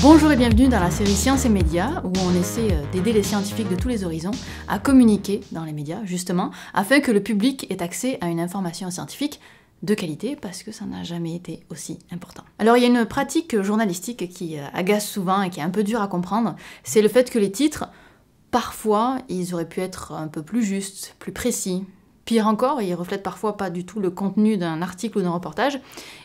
Bonjour et bienvenue dans la série Sciences et médias, où on essaie euh, d'aider les scientifiques de tous les horizons à communiquer dans les médias, justement, afin que le public ait accès à une information scientifique de qualité parce que ça n'a jamais été aussi important. Alors il y a une pratique journalistique qui euh, agace souvent et qui est un peu dure à comprendre, c'est le fait que les titres, parfois, ils auraient pu être un peu plus justes, plus précis, Pire encore, il reflète parfois pas du tout le contenu d'un article ou d'un reportage,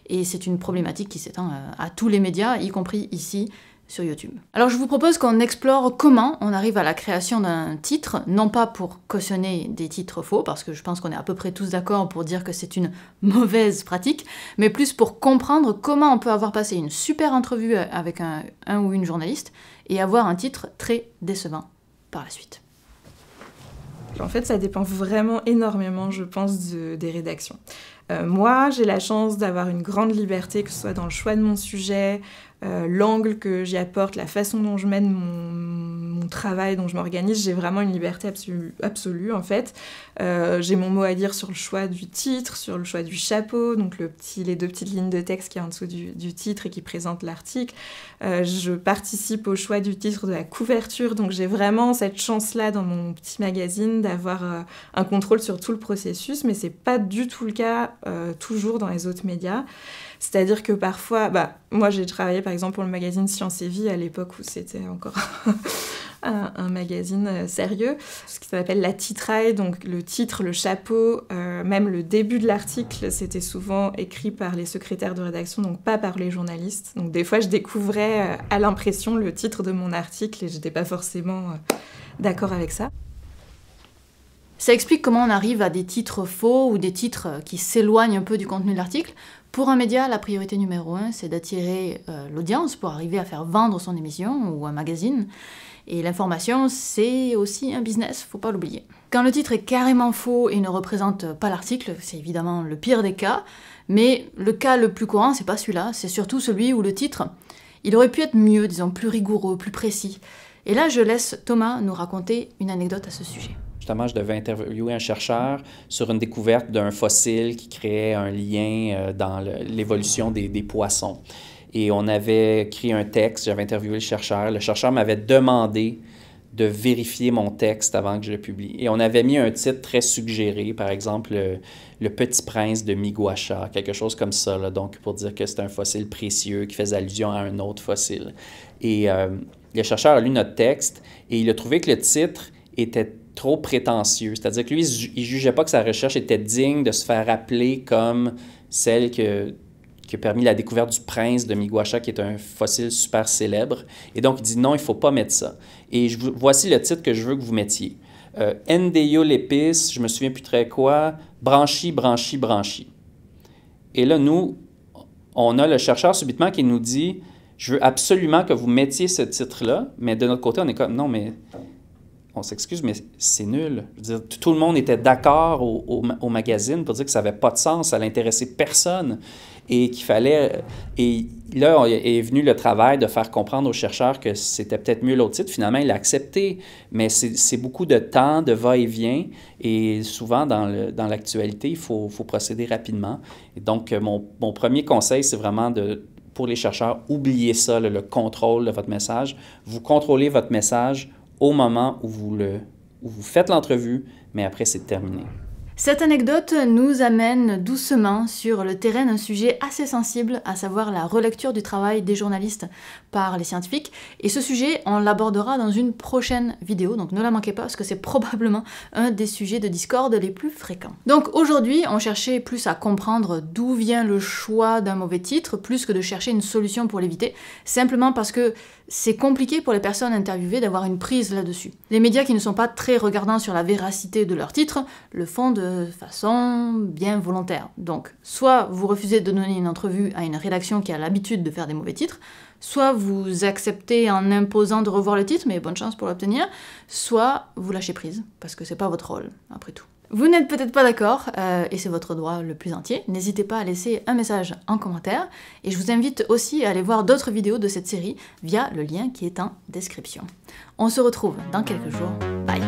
et c'est une problématique qui s'étend euh, à tous les médias, y compris ici sur YouTube. Alors je vous propose qu'on explore comment on arrive à la création d'un titre, non pas pour cautionner des titres faux, parce que je pense qu'on est à peu près tous d'accord pour dire que c'est une mauvaise pratique, mais plus pour comprendre comment on peut avoir passé une super entrevue avec un ou une journaliste et avoir un titre très décevant par la suite. En fait, ça dépend vraiment énormément, je pense, des rédactions. Euh, moi, j'ai la chance d'avoir une grande liberté, que ce soit dans le choix de mon sujet, euh, l'angle que j'y apporte, la façon dont je mène mon, travail, dont je m'organise, j'ai vraiment une liberté absolue, absolue en fait. Euh, j'ai mon mot à dire sur le choix du titre, sur le choix du chapeau, donc le petit, les deux petites lignes de texte qui est en dessous du, titre et qui présente l'article. Euh, je participe au choix du titre de la couverture, donc j'ai vraiment cette chance-là dans mon petit magazine d'avoir euh, un contrôle sur tout le processus, mais c'est pas du tout le cas toujours dans les autres médias. C'est-à-dire que parfois, bah, moi j'ai travaillé par exemple pour le magazine Science et Vie à l'époque où c'était encore un, magazine euh, sérieux, ce qui s'appelle la titraille, donc le titre, le chapeau, euh, même le début de l'article, c'était souvent écrit par les secrétaires de rédaction, donc pas par les journalistes. Donc des fois, je découvrais euh, à l'impression le titre de mon article et n'étais pas forcément d'accord avec ça. Ça explique comment on arrive à des titres faux ou des titres qui s'éloignent un peu du contenu de l'article. Pour un média, la priorité numéro un, c'est d'attirer euh, l'audience pour arriver à faire vendre son émission ou un magazine. Et l'information, c'est aussi un business, faut pas l'oublier. Quand le titre est carrément faux et ne représente pas l'article, c'est évidemment le pire des cas, mais le cas le plus courant, c'est pas celui-là, c'est surtout celui où le titre, il aurait pu être mieux, disons plus rigoureux, plus précis. Et là, je laisse Thomas nous raconter une anecdote à ce sujet. Justement, je devais interviewer un chercheur sur une découverte d'un fossile qui créait un lien euh, dans l'évolution des, poissons. Et on avait écrit un texte, j'avais interviewé le chercheur. Le chercheur m'avait demandé de vérifier mon texte avant que je le publie. Et on avait mis un titre très suggéré, par exemple euh, Le, Petit Prince de Miguacha, quelque chose comme ça, là, donc pour dire que c'est un fossile précieux qui faisait allusion à un autre fossile. Et euh, le chercheur a lu notre texte et il a trouvé que le titre était trop prétentieux. C'est-à-dire que lui, il jugeait pas que sa recherche était digne de se faire appeler comme celle que, qui a permis la découverte du prince de Miguacha, qui est un fossile super célèbre. Et donc, il dit non, il ne faut pas mettre ça. Et je, voici le titre que je veux que vous mettiez. Euh, Ndeyo l'épice, je me souviens plus très quoi, branchi, branchi, branchi. Et là, nous, on a le chercheur subitement qui nous dit, je veux absolument que vous mettiez ce titre-là, mais de notre côté, on est comme, non, mais on s'excuse, mais c'est nul. tout le monde était d'accord au, magazine pour dire que ça n'avait pas de sens, ça n'intéressait personne et qu'il fallait. Euh, et là est venu le travail de faire comprendre aux chercheurs que c'était peut-être mieux l'autre titre. Finalement, il a accepté, mais c'est beaucoup de temps, de va-et-vient, et souvent dans l'actualité, il faut, procéder rapidement. donc, euh, mon, premier conseil, c'est vraiment de, pour les chercheurs, oubliez ça, le, le contrôle de votre message. Vous contrôlez votre message au moment où vous, le, vous faites l'entrevue, mais après, c'est terminé. Cette anecdote nous amène doucement sur le terrain d'un sujet assez sensible, à savoir la relecture du travail des journalistes par les scientifiques. Et ce sujet, on l'abordera dans une prochaine vidéo, donc ne la manquez pas parce que c'est probablement un des sujets de discorde les plus fréquents. Donc aujourd'hui, on cherchait plus à comprendre d'où vient le choix d'un mauvais titre, plus que de chercher une solution pour l'éviter, simplement parce que c'est compliqué pour les personnes interviewées d'avoir une prise là-dessus. Les médias qui ne sont pas très regardants sur la véracité de leurs titres le font de de façon bien volontaire. Donc, soit vous refusez de donner une entrevue à une rédaction qui a l'habitude de faire des mauvais titres, soit vous acceptez en imposant de revoir le titre, mais bonne chance pour l'obtenir, soit vous lâchez prise, parce que c'est pas votre rôle, après tout. Vous n'êtes peut-être pas d'accord, euh, et c'est votre droit le plus entier. N'hésitez pas à laisser un message en commentaire, et je vous invite aussi à aller voir d'autres vidéos de cette série via le lien qui est en description. On se retrouve dans quelques jours. Bye